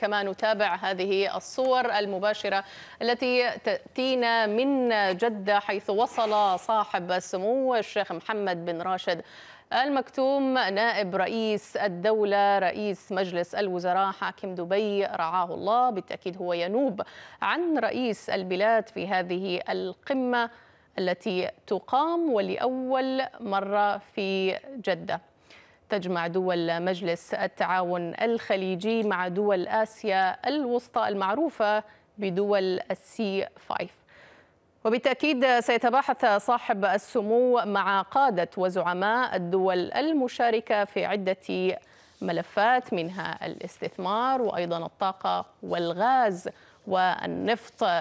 كما نتابع هذه الصور المباشرة التي تأتينا من جدة حيث وصل صاحب السمو الشيخ محمد بن راشد المكتوم نائب رئيس الدولة رئيس مجلس الوزراء حاكم دبي رعاه الله بالتأكيد هو ينوب عن رئيس البلاد في هذه القمة التي تقام ولأول مرة في جدة تجمع دول مجلس التعاون الخليجي مع دول آسيا الوسطى المعروفة بدول السي 5 وبالتأكيد سيتباحث صاحب السمو مع قادة وزعماء الدول المشاركة في عدة ملفات منها الاستثمار وأيضا الطاقة والغاز والنفط